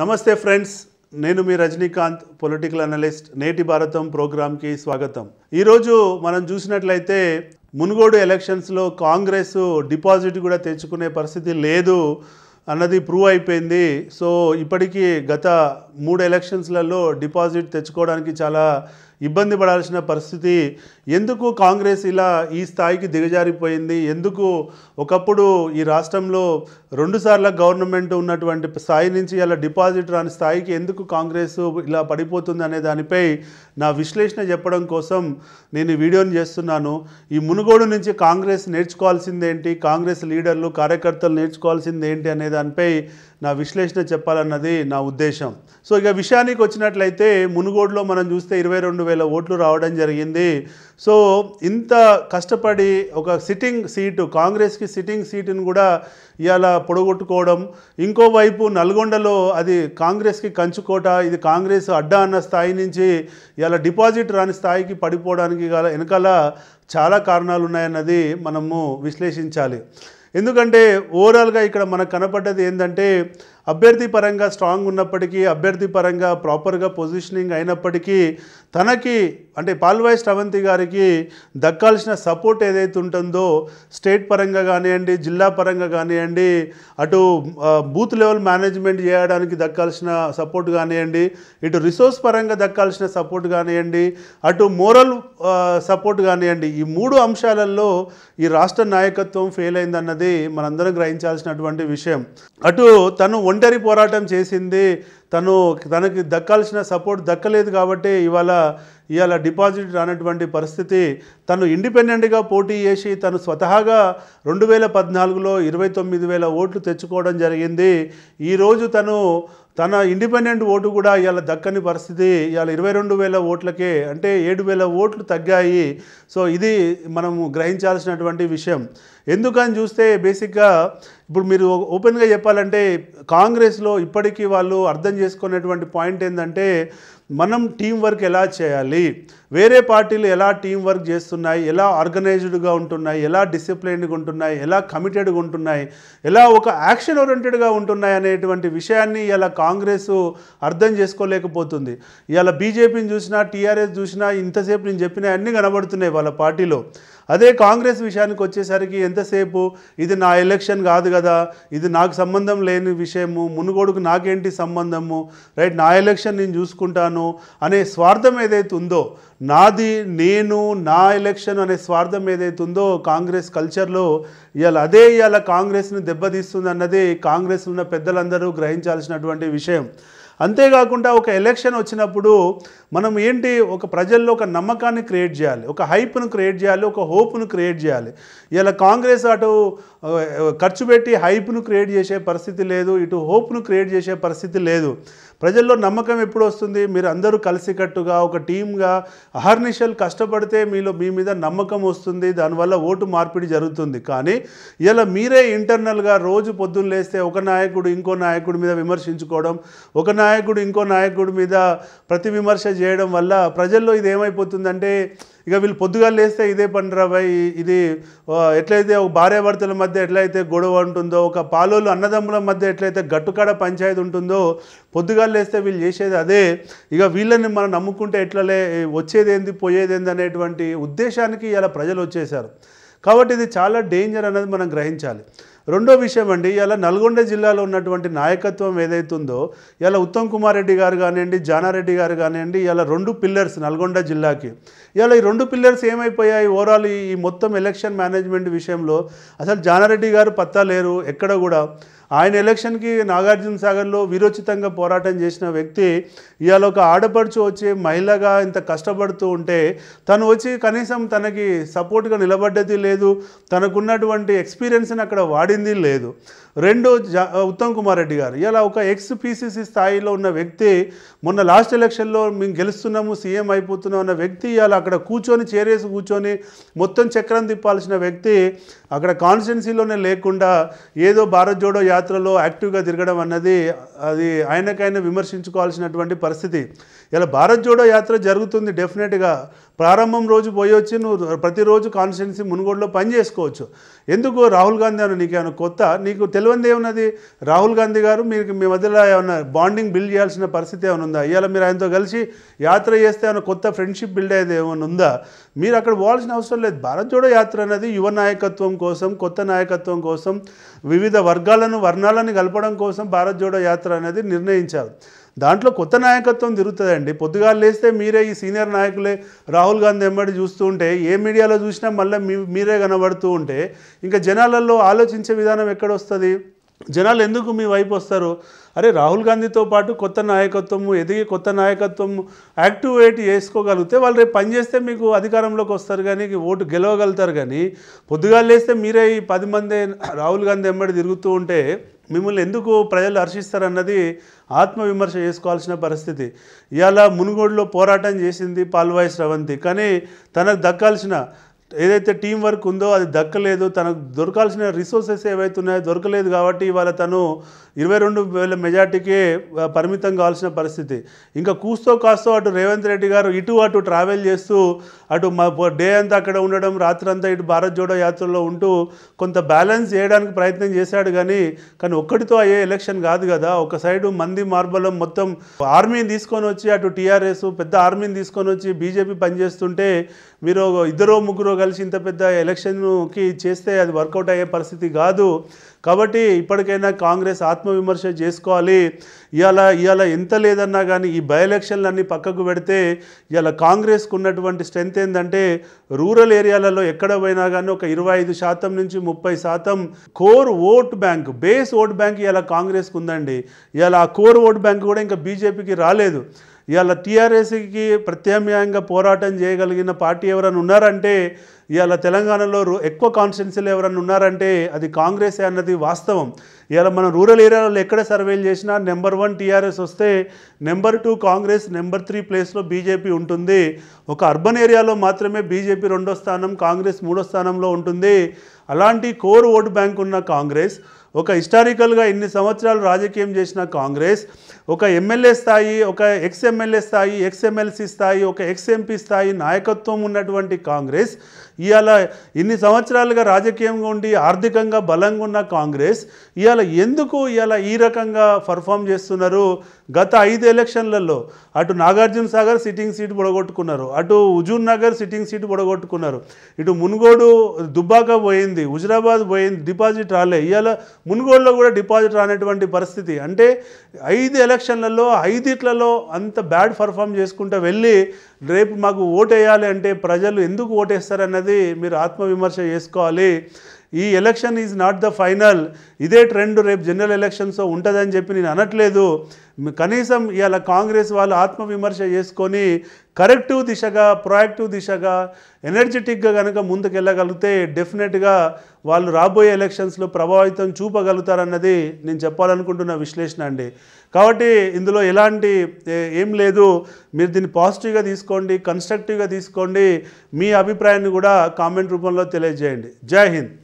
నమస్తే ఫ్రెండ్స్ నేను మీ Rajinikanth political analyst నేటి భారతం ప్రోగ్రాంకి స్వాగతం ఈరోజు మనం చూసినట్లయితే మునుగోడు ఎలక్షన్స్లో కాంగ్రెస్ డిపాజిట్ కూడా తెచ్చుకునే పరిస్థితి లేదు అన్నది ప్రూవ్ అయిపోయింది సో ఇప్పటికీ గత మూడు ఎలక్షన్స్లలో డిపాజిట్ తెచ్చుకోవడానికి చాలా ఇబ్బంది పడాల్సిన పరిస్థితి ఎందుకు కాంగ్రెస్ ఇలా ఈ స్థాయికి దిగజారిపోయింది ఎందుకు ఒకప్పుడు ఈ రాష్ట్రంలో రెండుసార్ల గవర్నమెంట్ ఉన్నటువంటి స్థాయి నుంచి ఇలా డిపాజిట్ రాని స్థాయికి ఎందుకు కాంగ్రెస్ ఇలా పడిపోతుంది అనే దానిపై నా విశ్లేషణ చెప్పడం కోసం నేను వీడియోని చేస్తున్నాను ఈ మునుగోడు నుంచి కాంగ్రెస్ నేర్చుకోవాల్సిందేంటి కాంగ్రెస్ లీడర్లు కార్యకర్తలు నేర్చుకోవాల్సిందేంటి అనే దానిపై నా విశ్లేషణ చెప్పాలన్నది నా ఉద్దేశం సో ఇక విషయానికి వచ్చినట్లయితే మునుగోడులో మనం చూస్తే ఇరవై రెండు వేల ఓట్లు రావడం జరిగింది సో ఇంత కష్టపడి ఒక సిట్టింగ్ సీటు కాంగ్రెస్కి సిట్టింగ్ సీటును కూడా ఇవాళ పొడగొట్టుకోవడం ఇంకోవైపు నల్గొండలో అది కాంగ్రెస్కి కంచుకోట ఇది కాంగ్రెస్ అడ్డా అన్న స్థాయి నుంచి ఇవాళ డిపాజిట్ రాని స్థాయికి పడిపోవడానికి గల వెనకాల చాలా కారణాలు ఉన్నాయన్నది మనము విశ్లేషించాలి ఎందుకంటే ఓవరాల్గా ఇక్కడ మనకు కనపడ్డది ఏంటంటే అభ్యర్థి పరంగా స్ట్రాంగ్ ఉన్నప్పటికీ అభ్యర్థి పరంగా ప్రాపర్గా పొజిషనింగ్ అయినప్పటికీ తనకి అంటే పాల్వాయి శ్రవంతి గారికి దక్కాల్సిన సపోర్ట్ ఏదైతే ఉంటుందో స్టేట్ పరంగా కానివ్వండి జిల్లా పరంగా కానివ్వండి అటు బూత్ లెవెల్ మేనేజ్మెంట్ చేయడానికి దక్కాల్సిన సపోర్ట్ కానివ్వండి ఇటు రిసోర్స్ పరంగా దక్కాల్సిన సపోర్ట్ కానివ్వండి అటు మోరల్ సపోర్ట్ కానివ్వండి ఈ మూడు అంశాలలో ఈ రాష్ట్ర నాయకత్వం ఫెయిల్ అయిందన్నది మనందరం గ్రహించాల్సినటువంటి విషయం అటు తను ఒంటరి పోరాటం చేసింది తను తనకి దక్కాల్సిన సపోర్ట్ దక్కలేదు కాబట్టి ఇవాళ ఇవాళ డిపాజిట్ రానటువంటి పరిస్థితి తను ఇండిపెండెంట్గా పోటీ చేసి తను స్వతహాగా రెండు వేల పద్నాలుగులో ఇరవై తొమ్మిది వేల ఓట్లు తెచ్చుకోవడం జరిగింది ఈరోజు తను తన ఇండిపెండెంట్ ఓటు కూడా ఇవాళ దక్కని పరిస్థితి ఇవాళ ఇరవై రెండు వేల ఓట్లకే అంటే ఏడు వేల ఓట్లు తగ్గాయి సో ఇది మనము గ్రహించాల్సినటువంటి విషయం ఎందుకని చూస్తే బేసిక్గా ఇప్పుడు మీరు ఓపెన్గా చెప్పాలంటే కాంగ్రెస్లో ఇప్పటికీ వాళ్ళు అర్థం చేసుకునేటువంటి పాయింట్ ఏంటంటే మనం టీం వర్క్ ఎలా చేయాలి వేరే పార్టీలు ఎలా టీం వర్క్ చేస్తున్నాయి ఎలా ఆర్గనైజ్డ్గా ఉంటున్నాయి ఎలా డిసిప్లైన్డ్గా ఉంటున్నాయి ఎలా కమిటెడ్గా ఉంటున్నాయి ఎలా ఒక యాక్షన్ ఓరియంటెడ్గా ఉంటున్నాయి అనేటువంటి విషయాన్ని ఇలా కాంగ్రెస్ అర్థం చేసుకోలేకపోతుంది ఇలా బీజేపీని చూసినా టీఆర్ఎస్ చూసినా ఇంతసేపు నేను చెప్పినా అన్నీ కనబడుతున్నాయి వాళ్ళ పార్టీలో అదే కాంగ్రెస్ విషయానికి వచ్చేసరికి ఎంతసేపు ఇది నా ఎలక్షన్ కాదు కదా ఇది నాకు సంబంధం లేని విషయము మునుగోడుకు నాకేంటి సంబంధము రైట్ నా ఎలక్షన్ నేను చూసుకుంటాను అనే స్వార్థం ఏదైతే ఉందో నాది నేను నా ఎలక్షన్ అనే స్వార్థం ఏదైతే ఉందో కాంగ్రెస్ కల్చర్లో ఇవాళ అదే ఇవాళ కాంగ్రెస్ని దెబ్బతీస్తుంది అన్నది కాంగ్రెస్ ఉన్న పెద్దలందరూ గ్రహించాల్సినటువంటి విషయం అంతేకాకుండా ఒక ఎలక్షన్ వచ్చినప్పుడు మనం ఏంటి ఒక ప్రజల్లో ఒక నమ్మకాన్ని క్రియేట్ చేయాలి ఒక హైప్ను క్రియేట్ చేయాలి ఒక హోప్ను క్రియేట్ చేయాలి ఇలా కాంగ్రెస్ అటు ఖర్చు పెట్టి హైప్ను క్రియేట్ చేసే పరిస్థితి లేదు ఇటు హోప్ను క్రియేట్ చేసే పరిస్థితి లేదు ప్రజల్లో నమ్మకం ఎప్పుడు వస్తుంది మీరు అందరూ కలిసికట్టుగా ఒక టీమ్గా అహర్నిశలు కష్టపడితే మీలో మీ మీద నమ్మకం వస్తుంది దానివల్ల ఓటు మార్పిడి జరుగుతుంది కానీ ఇలా మీరే ఇంటర్నల్గా రోజు పొద్దున్న లేస్తే ఒక నాయకుడు ఇంకో నాయకుడి మీద విమర్శించుకోవడం ఒక నాయకుడు ఇంకో నాయకుడి మీద ప్రతి విమర్శ చేయడం వల్ల ప్రజల్లో ఇది ఏమైపోతుందంటే ఇక వీళ్ళు పొద్దుగా లేస్తే ఇదే పండురా భయ్ ఇది ఎట్లయితే ఒక భార్యాభర్తల మధ్య ఎట్లయితే గొడవ ఉంటుందో ఒక పాలోలు అన్నదమ్ముల మధ్య ఎట్లయితే గట్టుకాడ పంచాయతీ ఉంటుందో పొద్దుగా లేస్తే వీళ్ళు చేసేది అదే ఇక వీళ్ళని మనం నమ్ముకుంటే ఎట్లలే వచ్చేదేంది పోయేదేంది అనేటువంటి ఉద్దేశానికి ఇలా ప్రజలు వచ్చేసారు కాబట్టి ఇది చాలా డేంజర్ అనేది మనం గ్రహించాలి రెండో విషయం అండి ఇలా నల్గొండ జిల్లాలో ఉన్నటువంటి నాయకత్వం ఏదైతుందో ఇలా ఉత్తమ్ కుమార్ రెడ్డి గారు కానివ్వండి జానారెడ్డి గారు కానివ్వండి ఇలా రెండు పిల్లర్స్ నల్గొండ జిల్లాకి ఇలా ఈ రెండు పిల్లర్స్ ఏమైపోయాయి ఓవరాల్ ఈ మొత్తం ఎలక్షన్ మేనేజ్మెంట్ విషయంలో అసలు జానారెడ్డి గారు పత్తా లేరు ఎక్కడ కూడా ఆయన ఎలక్షన్కి నాగార్జున సాగర్లో విరోచితంగా పోరాటం చేసిన వ్యక్తి ఇవాళ ఒక ఆడపడుచు వచ్చి మహిళగా ఇంత కష్టపడుతూ ఉంటే తను వచ్చి కనీసం తనకి సపోర్ట్గా నిలబడ్డది లేదు తనకున్నటువంటి ఎక్స్పీరియన్స్ని అక్కడ వాడింది లేదు రెండో ఉత్తమ్ కుమార్ రెడ్డి గారు ఇలా ఒక ఎక్స్ స్థాయిలో ఉన్న వ్యక్తి మొన్న లాస్ట్ ఎలక్షన్లో మేము గెలుస్తున్నాము సీఎం అయిపోతున్నాం అన్న వ్యక్తి ఇవాళ అక్కడ కూర్చొని చేరేసి కూర్చొని మొత్తం చక్రం తిప్పాల్సిన వ్యక్తి అక్కడ కాన్స్టిట్యున్సీలోనే లేకుండా ఏదో భారత్ జోడో యాత్రలో యాక్టివ్గా తిరగడం అన్నది అది ఆయనకైనా విమర్శించుకోవాల్సినటువంటి పరిస్థితి ఇలా భారత్ జోడో యాత్ర జరుగుతుంది డెఫినెట్గా ప్రారంభం రోజు పోయి వచ్చి నువ్వు ప్రతిరోజు కాన్స్టిట్యున్సీ మునుగోడులో పని చేసుకోవచ్చు ఎందుకు రాహుల్ గాంధీ అని ఏమైనా కొత్త నీకు తెలియంది ఏమున్నది రాహుల్ గాంధీ గారు మీకు మీ మధ్యలో ఏమైనా బాండింగ్ బిల్డ్ చేయాల్సిన పరిస్థితి ఏమైనా ఉందా ఇవాళ మీరు ఆయనతో కలిసి యాత్ర చేస్తే ఏమైనా కొత్త ఫ్రెండ్షిప్ బిల్డ్ అయ్యేది ఏమైనా ఉందా మీరు అక్కడ పోవాల్సిన అవసరం లేదు భారత్ జోడో యాత్ర అనేది యువ నాయకత్వం కోసం కొత్త నాయకత్వం కోసం వివిధ వర్గాలను వర్ణాలను కలపడం కోసం భారత్ జోడో యాత్ర అనేది నిర్ణయించారు దాంట్లో కొత్త నాయకత్వం తిరుగుతుందండి పొద్దుగా లేస్తే మీరే ఈ సీనియర్ నాయకులే రాహుల్ గాంధీ ఎంబడి చూస్తూ ఉంటే ఏ మీడియాలో చూసినా మళ్ళీ మీ మీరే కనబడుతూ ఉంటే ఇంకా జనాలలో ఆలోచించే విధానం ఎక్కడొస్తుంది జనాలు ఎందుకు మీ వైపు వస్తారు అరే రాహుల్ గాంధీతో పాటు కొత్త నాయకత్వము ఎదిగి కొత్త నాయకత్వం యాక్టివేట్ చేసుకోగలిగితే వాళ్ళు రేపు పనిచేస్తే మీకు అధికారంలోకి వస్తారు కానీ ఓటు గెలవగలుగుతారు కానీ పొద్దుగా లేస్తే మీరే ఈ పది మంది రాహుల్ గాంధీ ఎంబడి తిరుగుతూ ఉంటే మిమ్మల్ని ఎందుకు ప్రజలు హర్షిస్తారన్నది ఆత్మవిమర్శ చేసుకోవాల్సిన పరిస్థితి ఇవాళ మునుగోడులో పోరాటం చేసింది పాల్వాయి స్రవంతి కానీ తనకు దక్కాల్సిన ఏదైతే టీం వర్క్ ఉందో అది దక్కలేదు తనకు దొరకాల్సిన రిసోర్సెస్ ఏవైతే ఉన్నాయో దొరకలేదు కాబట్టి ఇవాళ తను ఇరవై రెండు వేల మెజార్టీకే పరిమితం కావాల్సిన పరిస్థితి ఇంకా కూస్తో కాస్తో అటు రేవంత్ రెడ్డి గారు ఇటు అటు ట్రావెల్ చేస్తూ అటు మా డే అంతా అక్కడ ఉండడం రాత్రంతా ఇటు భారత్ జోడో యాత్రలో ఉంటూ కొంత బ్యాలెన్స్ చేయడానికి ప్రయత్నం చేశాడు కానీ కానీ ఒక్కటితో అయ్యే ఎలక్షన్ కాదు కదా ఒక సైడు మంది మార్బలం మొత్తం ఆర్మీని తీసుకొని వచ్చి అటు టీఆర్ఎస్ పెద్ద ఆర్మీని తీసుకొని వచ్చి బీజేపీ పనిచేస్తుంటే మీరు ఇద్దరో ముగ్గురు కలిసి ఇంత పెద్ద ఎలక్షన్కి చేస్తే అది వర్కౌట్ అయ్యే పరిస్థితి కాదు కాబట్టి ఇప్పటికైనా కాంగ్రెస్ ఆత్మవిమర్శ చేసుకోవాలి ఇవాళ ఇవాళ ఎంత లేదన్నా కానీ ఈ బై ఎలక్షన్లన్నీ పక్కకు పెడితే ఇవాళ కాంగ్రెస్కు ఉన్నటువంటి స్ట్రెంత్ ఏంటంటే రూరల్ ఏరియాలలో ఎక్కడ పోయినా కానీ ఒక ఇరవై ఐదు శాతం నుంచి ముప్పై శాతం core vote bank base vote bank ఇవాళ కాంగ్రెస్కు ఉందండి ఇవాళ ఆ కోర్ ఓట్ బ్యాంక్ కూడా ఇంకా బీజేపీకి రాలేదు ఇవాళ టీఆర్ఎస్కి ప్రత్యామ్నాయంగా పోరాటం చేయగలిగిన పార్టీ ఎవరైనా ఉన్నారంటే ఇవాళ తెలంగాణలో ఎక్కువ కాన్స్టిట్యున్సీలు ఎవరైనా ఉన్నారంటే అది కాంగ్రెసే అన్నది వాస్తవం ఇవాళ మనం రూరల్ ఏరియాలో ఎక్కడ సర్వేలు చేసినా నెంబర్ వన్ టీఆర్ఎస్ వస్తే number two Congress number three ప్లేస్లో బీజేపీ ఉంటుంది ఒక అర్బన్ ఏరియాలో మాత్రమే బీజేపీ రెండో స్థానం కాంగ్రెస్ మూడో స్థానంలో ఉంటుంది అలాంటి కోర్ ఓటు బ్యాంక్ ఉన్న కాంగ్రెస్ ఒక హిస్టారికల్గా ఇన్ని సంవత్సరాలు రాజకీయం చేసిన కాంగ్రెస్ ఒక ఎమ్మెల్యే స్థాయి ఒక ఎక్స్ ఎమ్మెల్యే స్థాయి ఎక్స్ ఎమ్మెల్సీ స్థాయి ఒక ఎక్స్ ఎంపీ స్థాయి నాయకత్వం ఉన్నటువంటి కాంగ్రెస్ ఇవాళ ఇన్ని సంవత్సరాలుగా రాజకీయంగా ఉండి ఆర్థికంగా బలంగా ఉన్న కాంగ్రెస్ ఇవాళ ఎందుకు ఇవాళ ఈ రకంగా పర్ఫామ్ చేస్తున్నారు గత ఐదు ఎలక్షన్లలో అటు నాగార్జున సాగర్ సిట్టింగ్ సీట్ పొడగొట్టుకున్నారు అటు హుజూర్ నగర్ సిట్టింగ్ సీట్ పొడగొట్టుకున్నారు ఇటు మునుగోడు దుబ్బాక పోయింది హుజరాబాద్ పోయింది డిపాజిట్ రాలే ఇవాళ మునుగోలులో కూడా డిపాజిట్ రానటువంటి పరిస్థితి అంటే ఐదు ఎలక్షన్లలో ఐదిట్లలో అంత బ్యాడ్ పర్ఫామ్ చేసుకుంటూ వెళ్ళి రేపు మాకు ఓటేయాలి అంటే ప్రజలు ఎందుకు ఓటేస్తారన్నది మీరు ఆత్మవిమర్శ చేసుకోవాలి ఈ election is not the final ఇదే ట్రెండ్ రేపు జనరల్ ఎలక్షన్స్ ఉంటుందని చెప్పి నేను అనట్లేదు కనీసం ఇవాళ కాంగ్రెస్ వాళ్ళు ఆత్మవిమర్శ చేసుకొని కరెక్టివ్ దిశగా ప్రొయాక్టివ్ దిశగా ఎనర్జెటిక్గా కనుక ముందుకెళ్ళగలిగితే డెఫినెట్గా వాళ్ళు రాబోయే ఎలక్షన్స్లో ప్రభావితం చూపగలుగుతారన్నది నేను చెప్పాలనుకుంటున్న విశ్లేషణ అండి కాబట్టి ఇందులో ఎలాంటి ఏం లేదు మీరు దీన్ని పాజిటివ్గా తీసుకోండి కన్స్ట్రక్టివ్గా తీసుకోండి మీ అభిప్రాయాన్ని కూడా కామెంట్ రూపంలో తెలియజేయండి జై హింద్